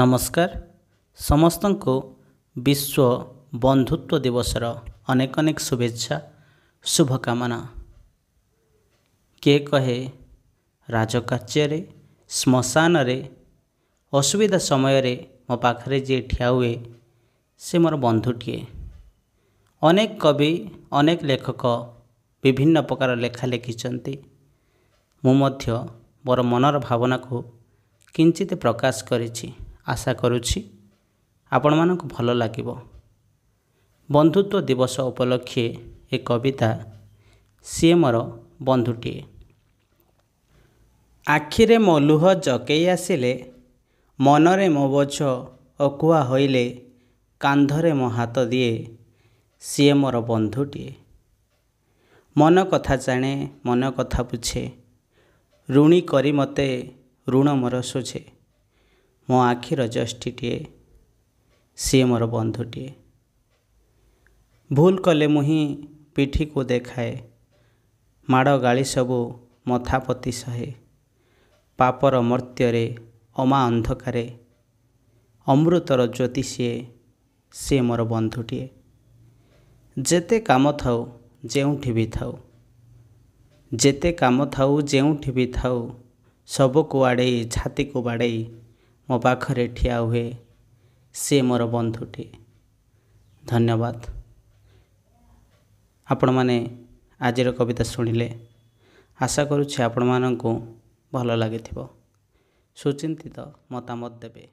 ନମସ୍କାର ସମସ୍ତଙ୍କୁ ବିଶ୍ୱ ବନ୍ଧୁତ୍ୱ ଦିବସର ଅନେକ ଅନେକ ଶୁଭେଚ୍ଛା ଶୁଭକାମନା କିଏ କହେ ରାଜକାର୍ଯ୍ୟରେ ଶ୍ମଶାନରେ ଅସୁବିଧା ସମୟରେ ମୋ ପାଖରେ ଯିଏ ଠିଆ ହୁଏ ସେ ମୋର ବନ୍ଧୁଟିଏ ଅନେକ କବି ଅନେକ ଲେଖକ ବିଭିନ୍ନ ପ୍ରକାର ଲେଖା ଲେଖିଛନ୍ତି ମୁଁ ମଧ୍ୟ ମୋର ମନର ଭାବନାକୁ କିଞ୍ଚିତ ପ୍ରକାଶ କରିଛି ଆଶା କରୁଛି ଆପଣମାନଙ୍କୁ ଭଲ ଲାଗିବ ବନ୍ଧୁତ୍ୱ ଦିବସ ଉପଲକ୍ଷେ ଏ କବିତା ସିଏ ମୋର ବନ୍ଧୁଟିଏ ଆଖିରେ ମୋ ଲୁହ ଜକେଇ ଆସିଲେ ମନରେ ମୋ ବୋଝ ଅକୁଆ ହୋଇଲେ କାନ୍ଧରେ ମୋ ହାତ ଦିଏ ସିଏ ମୋର ବନ୍ଧୁଟିଏ ମନ କଥା ଜାଣେ ମନ କଥା ବୁଝେ ଋଣୀ କରି ମୋତେ ଋଣ ମୋର ଶୁଝେ ମୋ ଆଖିର ଜଷ୍ଟିଟିଏ ସିଏ ମୋର ବନ୍ଧୁଟିଏ ଭୁଲ କଲେ ମୁଁ ହିଁ ପିଠିକୁ ଦେଖାଏ ମାଡ଼ ଗାଳି ସବୁ ମଥାପତି ସହେ ପାପର ମର୍ତ୍ତ୍ୟରେ ଅମା ଅନ୍ଧକାରେ ଅମୃତର ଜ୍ୟୋତି ସିଏ ସିଏ ମୋର ବନ୍ଧୁଟିଏ ଯେତେ କାମ ଥାଉ ଯେଉଁଠି ବି ଥାଉ ଯେତେ କାମ ଥାଉ ଯେଉଁଠି ବି ଥାଉ ସବୁକୁ ଆଡ଼େଇ ଛାତିକୁ ବାଡ଼େଇ ମୋ ପାଖରେ ଠିଆ ହୁଏ ସେ ମୋର ବନ୍ଧୁଟିଏ ଧନ୍ୟବାଦ ଆପଣମାନେ ଆଜିର କବିତା ଶୁଣିଲେ ଆଶା କରୁଛି ଆପଣମାନଙ୍କୁ ଭଲ ଲାଗିଥିବ ସୁଚିନ୍ତିତ ମତାମତ ଦେବେ